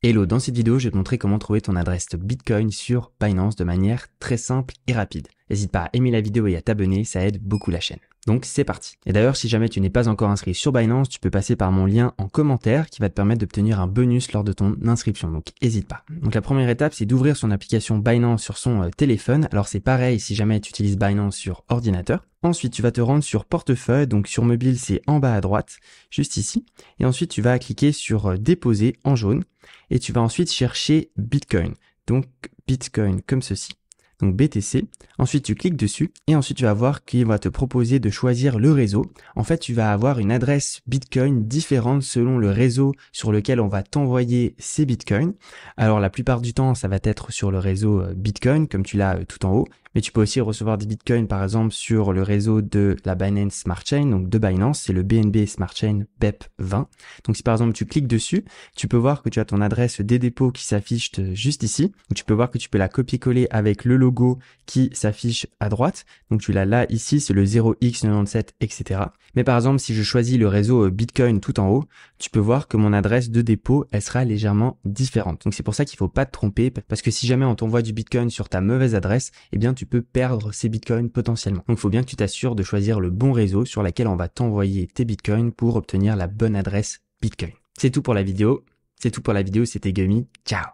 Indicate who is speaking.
Speaker 1: Hello, dans cette vidéo, je vais te montrer comment trouver ton adresse Bitcoin sur Binance de manière très simple et rapide. N'hésite pas à aimer la vidéo et à t'abonner, ça aide beaucoup la chaîne. Donc c'est parti. Et d'ailleurs, si jamais tu n'es pas encore inscrit sur Binance, tu peux passer par mon lien en commentaire qui va te permettre d'obtenir un bonus lors de ton inscription. Donc n'hésite pas. Donc la première étape, c'est d'ouvrir son application Binance sur son euh, téléphone. Alors c'est pareil si jamais tu utilises Binance sur ordinateur. Ensuite, tu vas te rendre sur portefeuille, donc sur mobile, c'est en bas à droite, juste ici. Et ensuite, tu vas cliquer sur euh, déposer en jaune. Et tu vas ensuite chercher Bitcoin. Donc Bitcoin comme ceci donc BTC. Ensuite, tu cliques dessus et ensuite tu vas voir qu'il va te proposer de choisir le réseau. En fait, tu vas avoir une adresse Bitcoin différente selon le réseau sur lequel on va t'envoyer ces Bitcoins. Alors la plupart du temps, ça va être sur le réseau euh, Bitcoin, comme tu l'as euh, tout en haut, mais tu peux aussi recevoir des bitcoins par exemple sur le réseau de la Binance Smart Chain, donc de Binance, c'est le BNB Smart Chain BEP20. Donc si par exemple tu cliques dessus, tu peux voir que tu as ton adresse des dépôts qui s'affiche euh, juste ici, tu peux voir que tu peux la copier-coller avec le logo qui s'affiche à droite, donc tu l'as là ici, c'est le 0x97, etc. Mais par exemple si je choisis le réseau euh, Bitcoin tout en haut, tu peux voir que mon adresse de dépôt, elle sera légèrement différente. Donc c'est pour ça qu'il faut pas te tromper, parce que si jamais on t'envoie du Bitcoin sur ta mauvaise adresse, eh bien tu peut perdre ses bitcoins potentiellement. Donc il faut bien que tu t'assures de choisir le bon réseau sur lequel on va t'envoyer tes bitcoins pour obtenir la bonne adresse bitcoin. C'est tout pour la vidéo. C'est tout pour la vidéo, c'était Gummy. Ciao